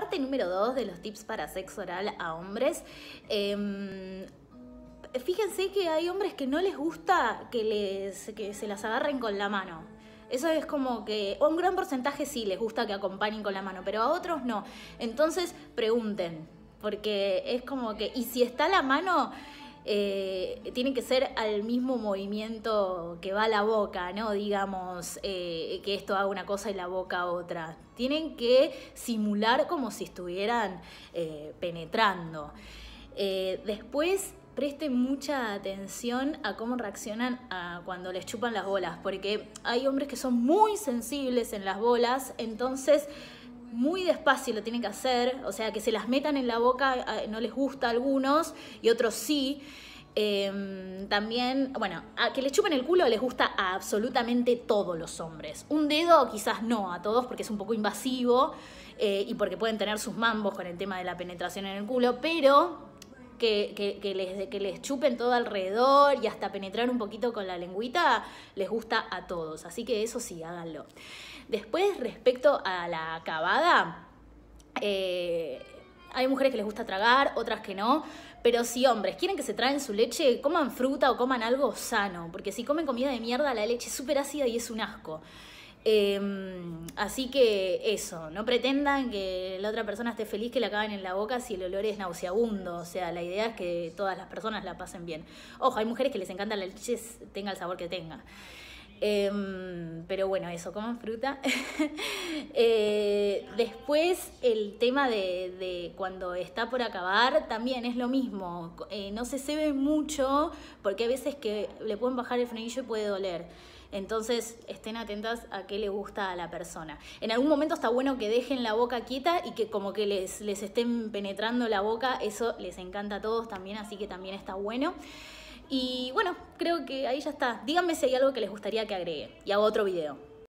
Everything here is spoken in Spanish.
parte número dos de los tips para sexo oral a hombres. Em, fíjense que hay hombres que no les gusta que, les, que se las agarren con la mano. Eso es como que un gran porcentaje sí les gusta que acompañen con la mano, pero a otros no. Entonces pregunten, porque es como que, y si está la mano, eh, tienen que ser al mismo movimiento que va la boca, ¿no? Digamos, eh, que esto haga una cosa y la boca otra. Tienen que simular como si estuvieran eh, penetrando. después presten mucha atención a cómo reaccionan cuando les chupan las bolas, porque hay hombres que son muy sensibles en las bolas, entonces muy despacio lo tienen que hacer, o sea, que se las metan en la boca, eh, no les gusta a algunos y otros sí. Em, también, bueno, a que le chupen el culo les gusta a absolutamente todos los hombres. Un dedo quizás no a todos porque es un poco invasivo eh, y porque pueden tener sus mambos con el tema de la penetración en el culo, pero que, les, que les chupen todo alrededor y hasta penetrar un poquito con la lengüita, les gusta a todos. Así que eso sí, háganlo. Después, respecto a la acabada, eh, hay mujeres que les gusta tragar, otras que no. Pero si hombres quieren que se traen su leche, coman fruta o coman algo sano. Porque si comen comida de mierda, la leche es súper ácida y es un asco. Em, así que eso, no pretendan que la otra persona esté feliz que le acaben en la boca si el olor es nauseabundo. O sea, la idea es que todas las personas la pasen bien. Ojo, hay mujeres que les encanta la leche, tenga el sabor que tenga. Em, pero bueno, eso, coman fruta. Eh, después, el tema de, cuando está por acabar también es lo mismo. Eh, no se ve mucho porque a veces que le pueden bajar el frenillo y puede doler. Entonces estén atentas a qué le gusta a la persona. En algún momento está bueno que dejen la boca quieta y que como que les, les estén penetrando la boca, eso les encanta a todos también, así que también está bueno. Y bueno, creo que ahí ya está. Díganme si hay algo que les gustaría que agregue y hago otro video.